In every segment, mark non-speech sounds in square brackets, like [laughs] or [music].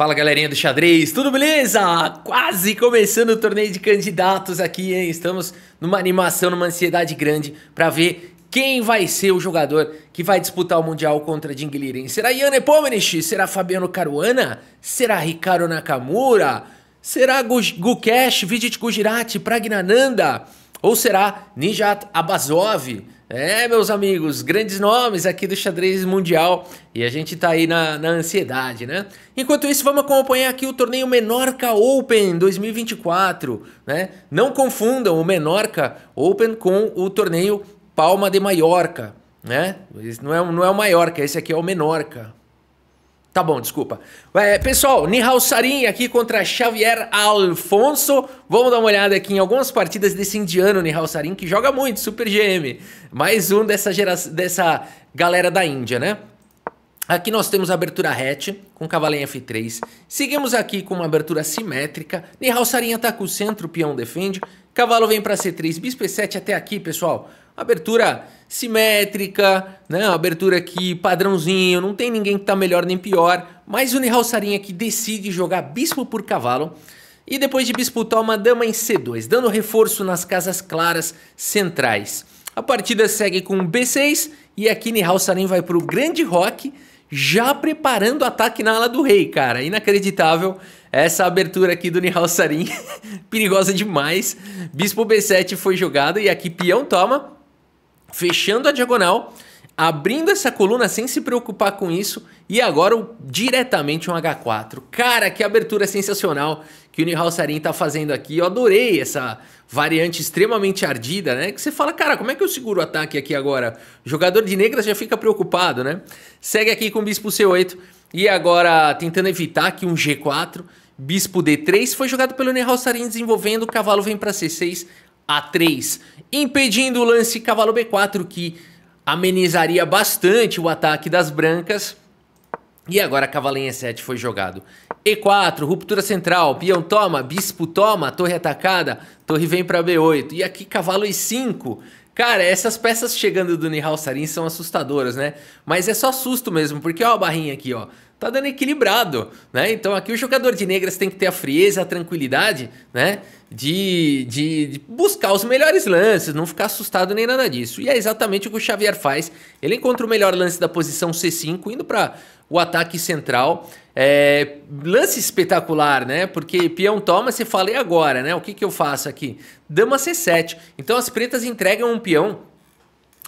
Fala galerinha do xadrez, tudo beleza? Quase começando o torneio de candidatos aqui, hein? Estamos numa animação, numa ansiedade grande para ver quem vai ser o jogador que vai disputar o Mundial contra Jing Liren. Será Ian Epomenich? Será Fabiano Caruana? Será Ricardo Nakamura? Será Gukesh Vidit Gujirat Pragnananda? Ou será Nijat Abazov? É, meus amigos, grandes nomes aqui do xadrez mundial e a gente tá aí na, na ansiedade, né? Enquanto isso, vamos acompanhar aqui o torneio Menorca Open 2024, né? Não confundam o Menorca Open com o torneio Palma de Maiorca, né? não é, não é o Maiorca, esse aqui é o Menorca, Tá bom, desculpa. É, pessoal, Nihal Sarin aqui contra Xavier Alfonso. Vamos dar uma olhada aqui em algumas partidas desse indiano Nihal Sarin, que joga muito, Super GM. Mais um dessa, dessa galera da Índia, né? Aqui nós temos a abertura hatch com cavalo em F3. Seguimos aqui com uma abertura simétrica. Nihal Sarin ataca o centro, o peão defende. Cavalo vem para C3, bispo E7 até aqui, pessoal. Abertura simétrica, né? abertura aqui padrãozinho, não tem ninguém que tá melhor nem pior. Mas o Nihal Sarinha que decide jogar bispo por cavalo. E depois de bispo toma dama em C2, dando reforço nas casas claras centrais. A partida segue com B6 e aqui Nihal Sarin vai para o grande rock, já preparando o ataque na ala do rei, cara. Inacreditável. Essa é abertura aqui do Nihal Sarin, [laughs] perigosa demais. Bispo B7 foi jogado e aqui peão toma, fechando a diagonal, abrindo essa coluna sem se preocupar com isso e agora diretamente um H4. Cara, que abertura sensacional que o Nihal Sarin está fazendo aqui. Eu adorei essa variante extremamente ardida, né? Que você fala, cara, como é que eu seguro o ataque aqui agora? jogador de negras já fica preocupado, né? Segue aqui com o bispo C8 e agora tentando evitar aqui um G4. Bispo D3 foi jogado pelo Nehal Sarin desenvolvendo, cavalo vem para C6, A3, impedindo o lance cavalo B4 que amenizaria bastante o ataque das brancas. E agora cavalo em E7 foi jogado. E4, ruptura central, peão toma, bispo toma, torre atacada, torre vem para B8. E aqui cavalo E5. Cara, essas peças chegando do Nihal Sarin são assustadoras, né? Mas é só susto mesmo, porque ó a barrinha aqui, ó tá dando equilibrado, né? Então aqui o jogador de negras tem que ter a frieza, a tranquilidade, né? De, de, de, buscar os melhores lances, não ficar assustado nem nada disso. E é exatamente o que o Xavier faz. Ele encontra o melhor lance da posição C5, indo para o ataque central. É, lance espetacular, né? Porque peão toma, você fala, e agora, né? O que, que eu faço aqui? Dama C7. Então as pretas entregam um peão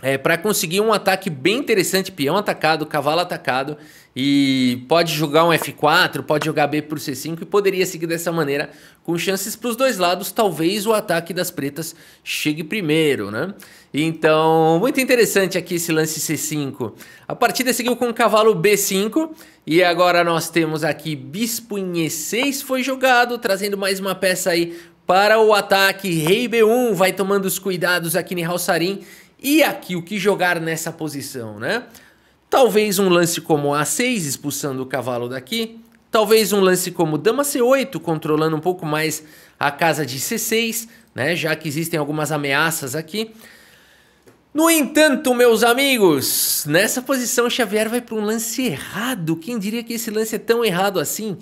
é, para conseguir um ataque bem interessante, peão atacado, cavalo atacado. E pode jogar um F4, pode jogar B por C5 e poderia seguir dessa maneira, com chances para os dois lados. Talvez o ataque das pretas chegue primeiro, né? Então, muito interessante aqui esse lance C5. A partida seguiu com o cavalo B5 e agora nós temos aqui bispo em E6 foi jogado, trazendo mais uma peça aí para o ataque. Rei B1 vai tomando os cuidados aqui em Halsarim. E aqui o que jogar nessa posição, né? Talvez um lance como A6 expulsando o cavalo daqui. Talvez um lance como Dama C8 controlando um pouco mais a casa de C6, né? já que existem algumas ameaças aqui. No entanto, meus amigos, nessa posição Xavier vai para um lance errado. Quem diria que esse lance é tão errado assim?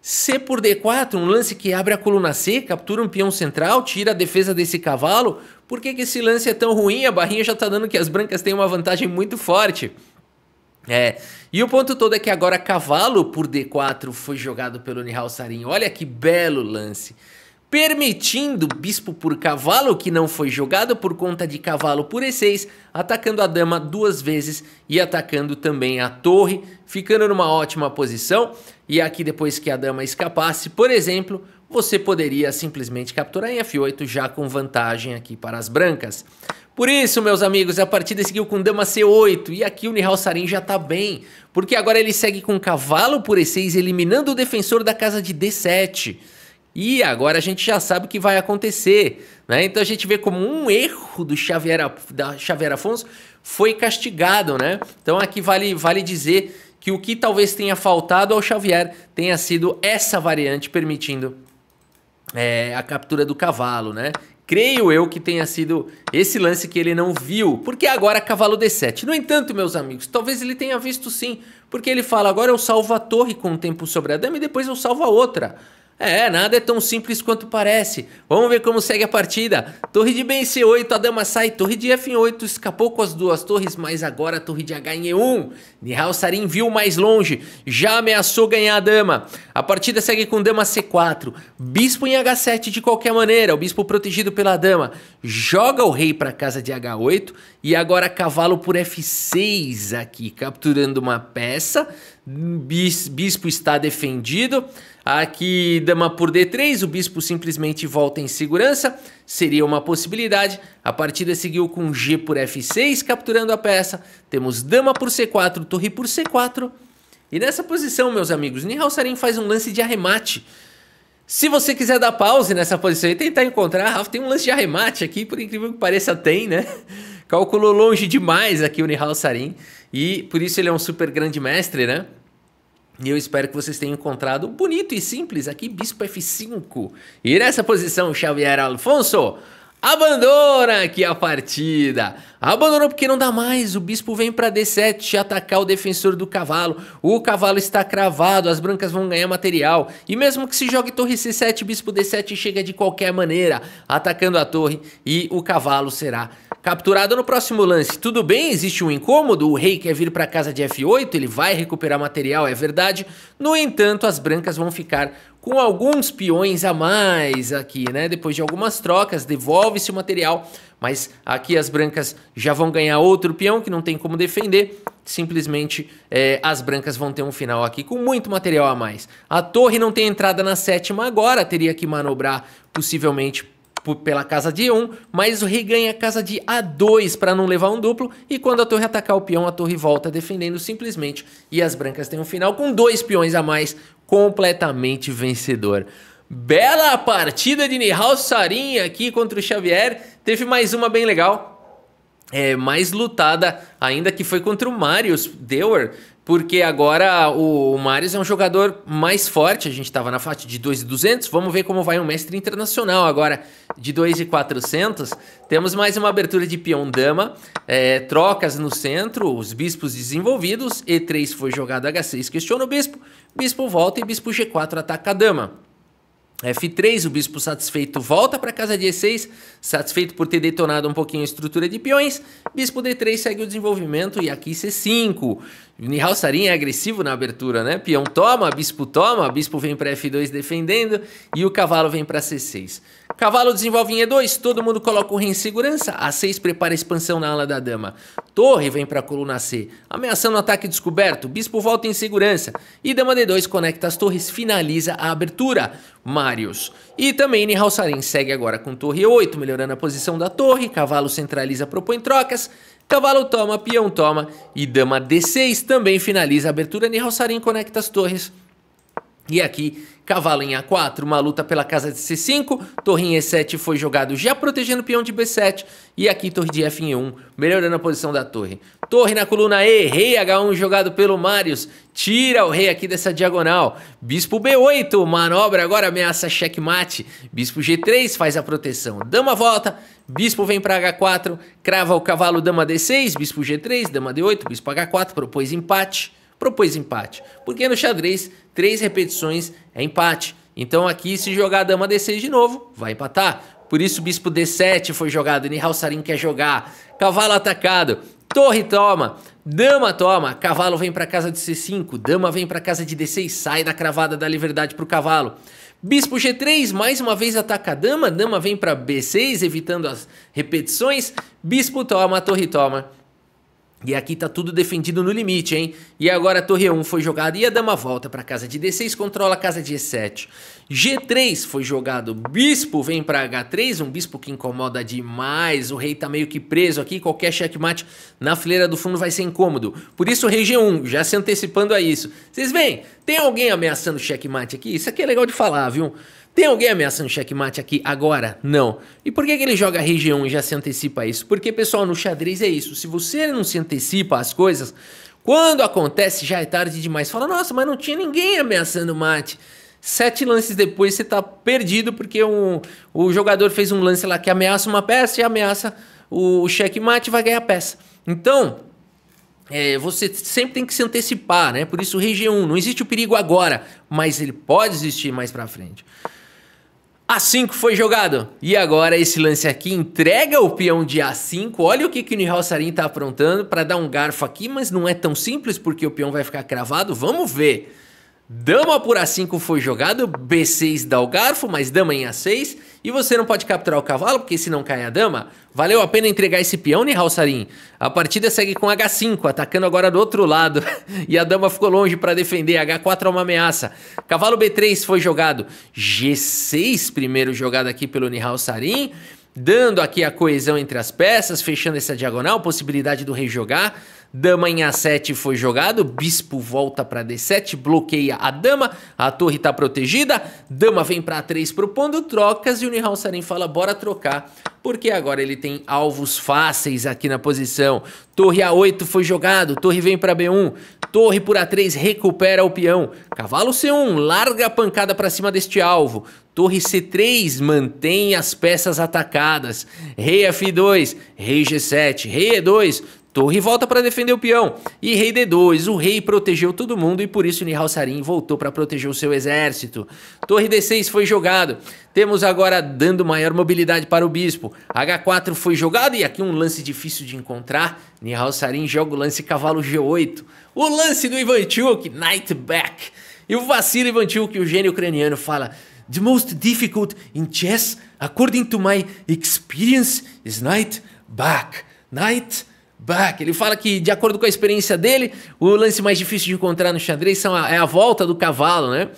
C por D4, um lance que abre a coluna C, captura um peão central, tira a defesa desse cavalo. Por que, que esse lance é tão ruim? A barrinha já está dando que as brancas têm uma vantagem muito forte. É, e o ponto todo é que agora cavalo por D4 foi jogado pelo Nihal Sarin. Olha que belo lance. Permitindo bispo por cavalo, que não foi jogado por conta de cavalo por E6, atacando a dama duas vezes e atacando também a torre, ficando numa ótima posição. E aqui depois que a dama escapasse, por exemplo, você poderia simplesmente capturar em F8 já com vantagem aqui para as brancas. Por isso, meus amigos, a partida seguiu com dama C8 e aqui o Sarin já está bem, porque agora ele segue com cavalo por E6 eliminando o defensor da casa de D7. E agora a gente já sabe o que vai acontecer, né? Então a gente vê como um erro do Xavier, da Xavier Afonso foi castigado, né? Então aqui vale, vale dizer que o que talvez tenha faltado ao Xavier tenha sido essa variante permitindo é, a captura do cavalo, né? Creio eu que tenha sido esse lance que ele não viu, porque agora cavalo D7. No entanto, meus amigos, talvez ele tenha visto sim, porque ele fala agora eu salvo a torre com um tempo sobre a dama e depois eu salvo a outra. É, nada é tão simples quanto parece. Vamos ver como segue a partida. Torre de B em C8, a dama sai. Torre de F em 8, escapou com as duas torres, mas agora a torre de H em E1. Nihal Sarin viu mais longe, já ameaçou ganhar a dama. A partida segue com dama C4, bispo em H7 de qualquer maneira. O bispo protegido pela dama joga o rei para casa de H8 e agora cavalo por F6 aqui, capturando uma peça. bispo está defendido. Aqui, dama por d3, o bispo simplesmente volta em segurança, seria uma possibilidade. A partida seguiu com g por f6, capturando a peça. Temos dama por c4, torre por c4. E nessa posição, meus amigos, Nihal Sarin faz um lance de arremate. Se você quiser dar pause nessa posição e tentar encontrar, Rafa, tem um lance de arremate aqui, por incrível que pareça, tem, né? Calculou longe demais aqui o Nihal Sarin. E por isso ele é um super grande mestre, né? E eu espero que vocês tenham encontrado bonito e simples aqui, Bispo F5. E nessa posição, Xavier Alfonso abandona aqui a partida. Abandonou porque não dá mais. O bispo vem para D7 atacar o defensor do cavalo. O cavalo está cravado, as brancas vão ganhar material. E mesmo que se jogue torre C7, bispo D7 chega de qualquer maneira, atacando a torre e o cavalo será Capturado no próximo lance, tudo bem, existe um incômodo, o rei quer vir para casa de F8, ele vai recuperar material, é verdade. No entanto, as brancas vão ficar com alguns peões a mais aqui, né? Depois de algumas trocas, devolve-se o material, mas aqui as brancas já vão ganhar outro peão que não tem como defender. Simplesmente é, as brancas vão ter um final aqui com muito material a mais. A torre não tem entrada na sétima agora, teria que manobrar possivelmente pela casa de 1, um, mas o rei ganha a casa de A2 para não levar um duplo, e quando a torre atacar o peão, a torre volta defendendo simplesmente, e as brancas têm um final com dois peões a mais, completamente vencedor. Bela partida de Nihal Sarin aqui contra o Xavier, teve mais uma bem legal, é, mais lutada ainda que foi contra o Marius Dewar, porque agora o, o Marius é um jogador mais forte, a gente estava na faixa de 2,200, vamos ver como vai um mestre internacional agora de 2,400. Temos mais uma abertura de peão-dama, é, trocas no centro, os bispos desenvolvidos, E3 foi jogado H6, questiona o bispo, bispo volta e bispo G4 ataca a dama. F3, o bispo satisfeito volta para casa de E6, satisfeito por ter detonado um pouquinho a estrutura de peões. Bispo D3 segue o desenvolvimento e aqui C5. Nihal Sarin é agressivo na abertura, né? Peão toma, bispo toma, bispo vem para F2 defendendo e o cavalo vem para C6. Cavalo desenvolve em E2, todo mundo coloca o rei em segurança. A6 prepara a expansão na ala da dama. Torre vem para a coluna C, ameaçando o ataque descoberto. Bispo volta em segurança. E dama D2 conecta as torres, finaliza a abertura. Marius. E também Nihal Sarin segue agora com torre 8, melhorando a posição da torre. Cavalo centraliza, propõe trocas. Cavalo toma, peão toma e dama D6 também finaliza a abertura. Nihal Sarin conecta as torres. E aqui, cavalo em A4, uma luta pela casa de C5, torre em E7 foi jogado já protegendo o peão de B7, e aqui torre de F em E1, melhorando a posição da torre. Torre na coluna E, rei H1 jogado pelo Marius, tira o rei aqui dessa diagonal. Bispo B8, manobra agora ameaça checkmate, bispo G3 faz a proteção, dama volta, bispo vem para H4, crava o cavalo dama D6, bispo G3, dama D8, bispo H4, propôs empate propôs empate. Porque no xadrez, três repetições é empate. Então aqui, se jogar a dama D6 de novo, vai empatar. Por isso, bispo D7 foi jogado, Nihal Sarin quer jogar. Cavalo atacado, torre toma, dama toma, cavalo vem para casa de C5, dama vem para casa de D6, sai da cravada da liberdade pro cavalo. Bispo G3, mais uma vez ataca a dama, dama vem para B6, evitando as repetições. Bispo toma, torre toma, e aqui tá tudo defendido no limite, hein? E agora a torre 1 foi jogada e a dama volta para casa de D6, controla a casa de E7. G3 foi jogado, bispo vem para H3, um bispo que incomoda demais. O rei tá meio que preso aqui, qualquer checkmate na fileira do fundo vai ser incômodo. Por isso o rei G1, já se antecipando a isso. Vocês veem, tem alguém ameaçando checkmate aqui? Isso aqui é legal de falar, viu? Tem alguém ameaçando checkmate aqui agora? Não. E por que, que ele joga região e já se antecipa a isso? Porque, pessoal, no xadrez é isso. Se você não se antecipa às coisas, quando acontece já é tarde demais. Fala, nossa, mas não tinha ninguém ameaçando mate. Sete lances depois você está perdido porque um, o jogador fez um lance lá que ameaça uma peça e ameaça o checkmate vai ganhar a peça. Então, é, você sempre tem que se antecipar, né? Por isso, região 1, não existe o perigo agora, mas ele pode existir mais para frente. A5 foi jogado. E agora esse lance aqui entrega o peão de A5. Olha o que, que o Nihal Sarin tá aprontando para dar um garfo aqui, mas não é tão simples porque o peão vai ficar cravado. Vamos ver. Dama por A5 foi jogado, B6 dá o garfo, mas dama em A6 e você não pode capturar o cavalo, porque se não cai a dama, valeu a pena entregar esse peão, Nihal né, Sarin? A partida segue com H5, atacando agora do outro lado, [laughs] e a dama ficou longe para defender, H4 é uma ameaça. Cavalo B3 foi jogado, G6 primeiro jogado aqui pelo Nihal Sarin, dando aqui a coesão entre as peças, fechando essa diagonal, possibilidade do rei jogar. Dama em A7 foi jogado, bispo volta para D7, bloqueia a dama, a torre está protegida, dama vem para A3 propondo trocas e o Nihal Sarin fala bora trocar, porque agora ele tem alvos fáceis aqui na posição. Torre A8 foi jogado, torre vem para B1, torre por A3 recupera o peão, cavalo C1 larga a pancada para cima deste alvo, Torre C3 mantém as peças atacadas. Rei F2, Rei G7, Rei E2, Torre volta para defender o peão. E rei D2. O rei protegeu todo mundo e por isso Sarin voltou para proteger o seu exército. Torre D6 foi jogado. Temos agora dando maior mobilidade para o bispo. H4 foi jogado e aqui um lance difícil de encontrar. Sarin joga o lance cavalo G8. O lance do Ivanchuk, knight back. E o vacilo Ivanchuk, o gênio ucraniano, fala... The most difficult in chess, according to my experience, is knight back. Knight back ele fala que, de acordo com a experiência dele, o lance mais difícil de encontrar no xadrez são a, é a volta do cavalo, né?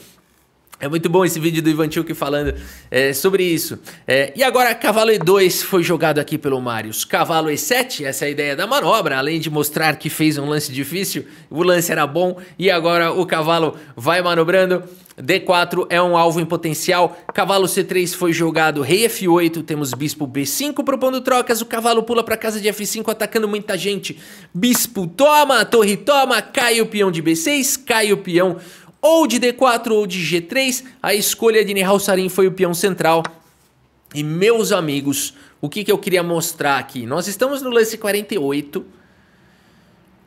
É muito bom esse vídeo do Ivan Tilke falando é, sobre isso. É, e agora, cavalo e2 foi jogado aqui pelo Marius. Cavalo e7, essa é a ideia da manobra, além de mostrar que fez um lance difícil, o lance era bom e agora o cavalo vai manobrando. D4 é um alvo em potencial, cavalo C3 foi jogado, rei F8, temos bispo B5 propondo trocas, o cavalo pula para casa de F5 atacando muita gente. Bispo toma, torre toma, cai o peão de B6, cai o peão ou de D4 ou de G3. A escolha de Nihal Sarin foi o peão central. E meus amigos, o que, que eu queria mostrar aqui? Nós estamos no lance 48,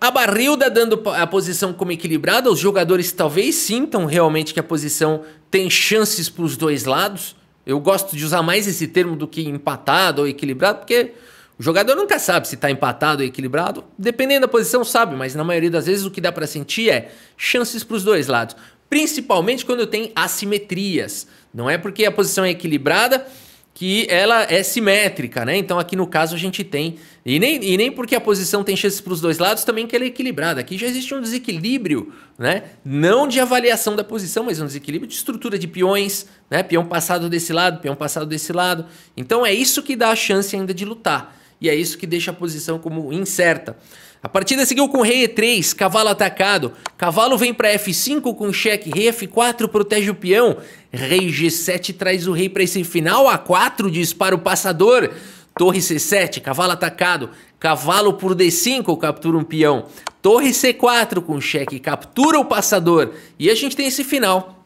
a Barrilda dando a posição como equilibrada, os jogadores talvez sintam realmente que a posição tem chances para os dois lados. Eu gosto de usar mais esse termo do que empatado ou equilibrado, porque o jogador nunca sabe se está empatado ou equilibrado. Dependendo da posição, sabe, mas na maioria das vezes o que dá para sentir é chances para os dois lados. Principalmente quando tem assimetrias. Não é porque a posição é equilibrada que ela é simétrica, né? Então aqui no caso a gente tem. E nem, e nem porque a posição tem chances para os dois lados, também que ela é equilibrada. Aqui já existe um desequilíbrio, né? Não de avaliação da posição, mas um desequilíbrio de estrutura de peões, né? Peão passado desse lado, peão passado desse lado. Então é isso que dá a chance ainda de lutar e é isso que deixa a posição como incerta. A partida seguiu com rei e3, cavalo atacado. Cavalo vem para f5 com cheque, rei f4 protege o peão. Rei g7 traz o rei para esse final, a4 dispara o passador. Torre c7, cavalo atacado. Cavalo por d5 captura um peão. Torre c4 com cheque, captura o passador. E a gente tem esse final.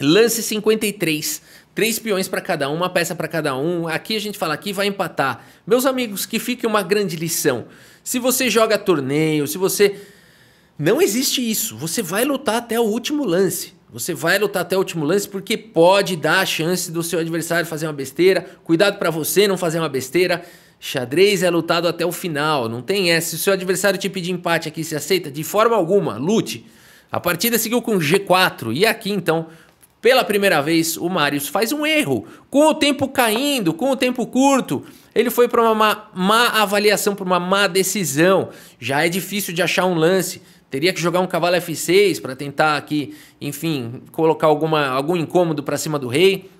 Lance 53. Três peões para cada um, uma peça para cada um. Aqui a gente fala aqui vai empatar. Meus amigos, que fique uma grande lição. Se você joga torneio, se você não existe isso. Você vai lutar até o último lance. Você vai lutar até o último lance porque pode dar a chance do seu adversário fazer uma besteira. Cuidado para você não fazer uma besteira. Xadrez é lutado até o final, não tem essa. Se o seu adversário te pedir empate aqui, se aceita? De forma alguma, lute. A partida seguiu com G4 e aqui então pela primeira vez, o Marius faz um erro. Com o tempo caindo, com o tempo curto, ele foi para uma má, má avaliação, para uma má decisão. Já é difícil de achar um lance. Teria que jogar um cavalo F6 para tentar aqui, enfim, colocar alguma, algum incômodo para cima do rei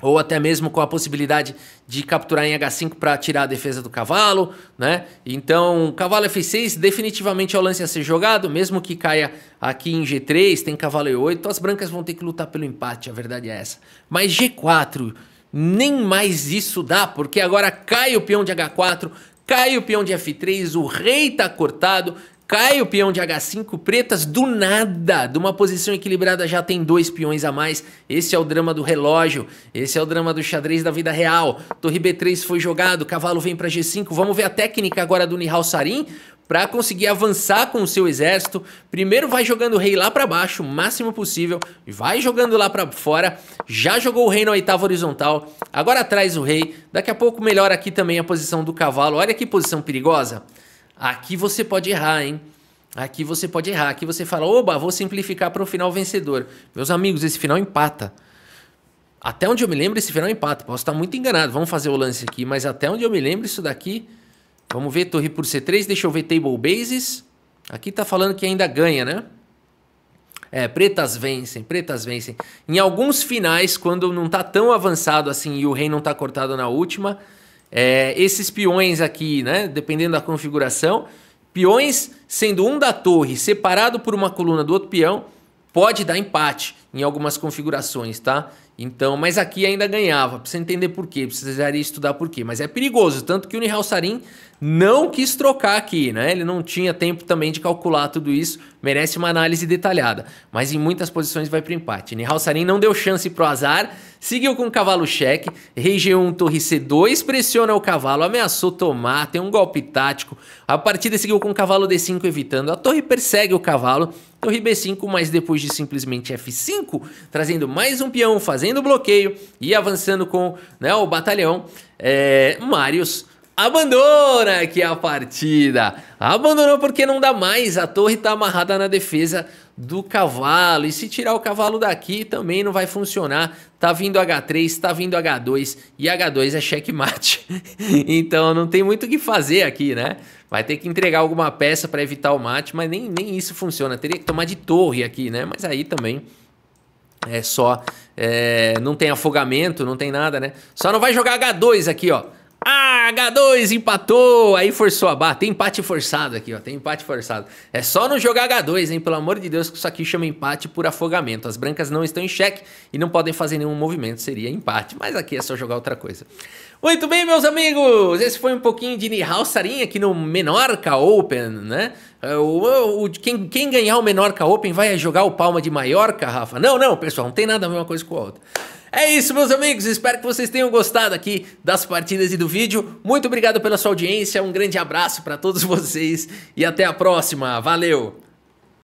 ou até mesmo com a possibilidade de capturar em H5 para tirar a defesa do cavalo, né? Então, cavalo F6 definitivamente é o lance a ser jogado, mesmo que caia aqui em G3, tem cavalo E8, então as brancas vão ter que lutar pelo empate, a verdade é essa. Mas G4, nem mais isso dá, porque agora cai o peão de H4, cai o peão de F3, o rei tá cortado, Cai o peão de H5, pretas do nada, de uma posição equilibrada já tem dois peões a mais. Esse é o drama do relógio, esse é o drama do xadrez da vida real. Torre B3 foi jogado, cavalo vem para G5. Vamos ver a técnica agora do Nihal Sarin para conseguir avançar com o seu exército. Primeiro vai jogando o rei lá para baixo, o máximo possível, vai jogando lá para fora. Já jogou o rei na oitava horizontal, agora traz o rei. Daqui a pouco melhora aqui também a posição do cavalo. Olha que posição perigosa. Aqui você pode errar, hein? Aqui você pode errar. Aqui você fala, oba, vou simplificar para o final vencedor. Meus amigos, esse final empata. Até onde eu me lembro, esse final empata. Posso estar muito enganado. Vamos fazer o lance aqui. Mas até onde eu me lembro, isso daqui... Vamos ver, torre por C3. Deixa eu ver table bases. Aqui está falando que ainda ganha, né? É, pretas vencem, pretas vencem. Em alguns finais, quando não está tão avançado assim e o rei não está cortado na última... É, esses peões aqui, né, dependendo da configuração, peões sendo um da torre separado por uma coluna do outro peão, pode dar empate em algumas configurações, tá? Então, mas aqui ainda ganhava. Precisa entender por quê, precisaria estudar por quê. Mas é perigoso, tanto que o Nihal Sarin não quis trocar aqui, né? Ele não tinha tempo também de calcular tudo isso. Merece uma análise detalhada. Mas em muitas posições vai para empate. Nihal Sarin não deu chance para o azar, seguiu com o cavalo cheque. Rei G1, torre C2, pressiona o cavalo, ameaçou tomar, tem um golpe tático. A partida seguiu com o cavalo D5 evitando. A torre persegue o cavalo. Torre B5, mas depois de simplesmente F5, trazendo mais um peão, fazendo fazendo o bloqueio e avançando com né, o batalhão, é, Marius abandona aqui a partida. Abandonou porque não dá mais, a torre está amarrada na defesa do cavalo. E se tirar o cavalo daqui também não vai funcionar. Tá vindo H3, tá vindo H2 e H2 é checkmate. [laughs] então não tem muito o que fazer aqui, né? Vai ter que entregar alguma peça para evitar o mate, mas nem, nem isso funciona. Teria que tomar de torre aqui, né? Mas aí também é só. É, não tem afogamento, não tem nada, né? Só não vai jogar H2 aqui, ó. Ah, H2 empatou! Aí forçou a barra. Tem empate forçado aqui, ó. Tem empate forçado. É só não jogar H2, hein? Pelo amor de Deus, que isso aqui chama empate por afogamento. As brancas não estão em xeque e não podem fazer nenhum movimento. Seria empate. Mas aqui é só jogar outra coisa. Muito bem, meus amigos! Esse foi um pouquinho de Nihal Sarinha aqui no Menorca Open, né? É, o, o, quem, quem ganhar o Menorca Open vai jogar o Palma de Maiorca, Rafa? Não, não, pessoal. Não tem nada a ver uma coisa com a outra. É isso, meus amigos. Espero que vocês tenham gostado aqui das partidas e do vídeo. Muito obrigado pela sua audiência. Um grande abraço para todos [laughs] vocês e até a próxima. Valeu!